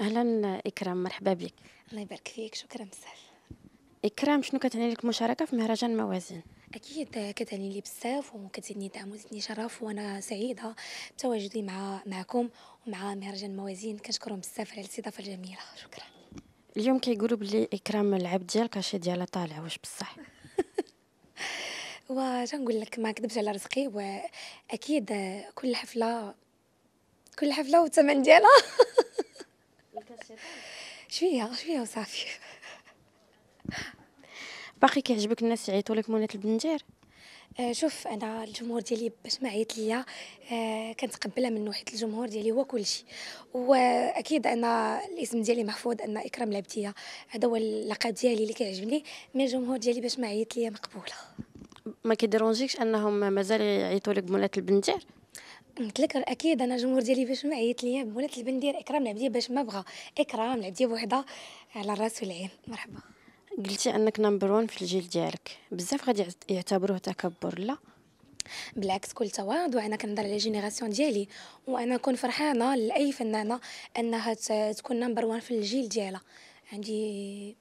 اهلا اكرام مرحبا بك الله يبارك فيك شكرا بزاف اكرام شنو كتعني لك المشاركه في مهرجان موازين اكيد كتعني لي بزاف وكتزيدني دعم وزيدني شرف وانا سعيده بتواجدي مع معكم ومع مهرجان موازين كنشكرهم بزاف على الاستضافه الجميله شكرا اليوم كيقولوا بلي اكرام العب ديالك شي ديال طالع واش بصح نقول لك ما كذبش على رزقي واكيد كل حفله كل حفله والثمن ديالها شويه شويه وصافي باقي كيعجبك الناس يعيطوا لك مولات البنجير آه شوف انا الجمهور ديالي باش ما عيط ليا آه كنتقبلها من حيت الجمهور ديالي هو كلشي واكيد انا الاسم ديالي محفوظ ان اكرم العبديه هذا هو اللقب ديالي اللي كيعجبني مي الجمهور ديالي باش ما عيط ليا مقبوله ما كيديرونجيكش انهم مازال يعيطوا لك مولات البنجير نتذكر اكيد انا الجمهور ديالي باش ما عيط ليا ولات البندير اكرام العبديه باش ما بغى اكرام العبديه بوحده على الراس والعين مرحبا قلتي انك نمبر 1 في الجيل ديالك بزاف غادي يعتبروه تكبر لا بالعكس كل تواضع انا كنهضر على جينيراسيون ديالي وانا كون فرحانه لاي فنانه انها تكون نمبر 1 في الجيل ديالها عندي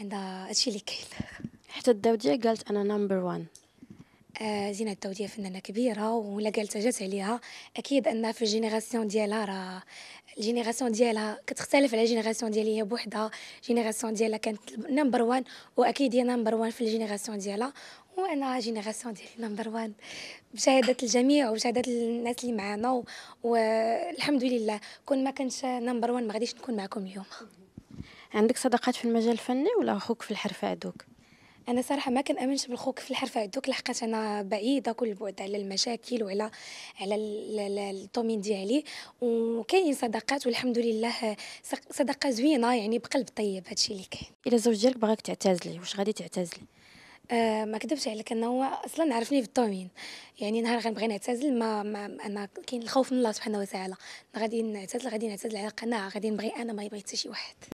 عندها هادشي اللي كاين حتى الداوديه قالت انا نمبر 1 آه، زينة الدودية فنانة كبيرة ولا قالت جات عليها أكيد أنها في الجينيراسيون ديالها راه الجينيراسيون ديالها كتختلف على الجينيراسيون ديالي هي بوحدها الجينيراسيون ديالها كانت نمبر وان وأكيد هي نمبر وان في الجينيراسيون ديالها وانا جينيراسيون ديالي نمبر وان بشهاده الجميع وبشهاده الناس اللي معانا والحمد لله كون ما كنتش نمبر وان ما غاديش نكون معكم اليوم عندك صداقات في المجال الفني ولا اخوك في الحرفه عدوك انا صراحه ما كنامنش بالخوك في الحرفه هذوك لحقاش انا بعيده كل البعد على المشاكل وعلى على الطومين ديالي وكاين صداقات والحمد لله صداقه زوينه يعني بقلب طيب هادشي اللي كاين الا زوج ديالك بغاك تعتزلي واش غادي تعتزلي آه ما كذبش عليك انه هو اصلا عرفني في الطومين يعني نهار غنبغي نعتزل ما, ما انا كاين الخوف من الله سبحانه وتعالى غادي نعتزل غادي نعتزل على قناعه غادي نبغي انا ما يبغي حتى شي واحد